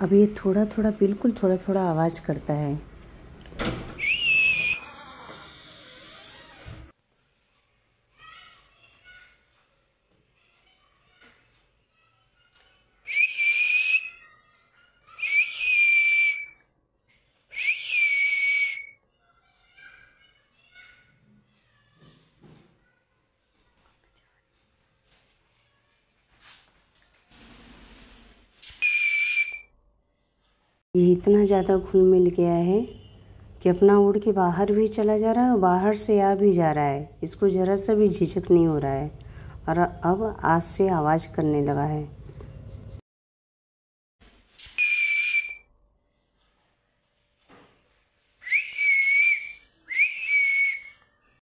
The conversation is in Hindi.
अब ये थोड़ा थोड़ा बिल्कुल थोड़ा थोड़ा आवाज़ करता है ये इतना ज़्यादा घुल मिल गया है कि अपना उड़ के बाहर भी चला जा रहा है और बाहर से आ भी जा रहा है इसको ज़रा सा भी झिझक नहीं हो रहा है और अब आज से आवाज़ करने लगा है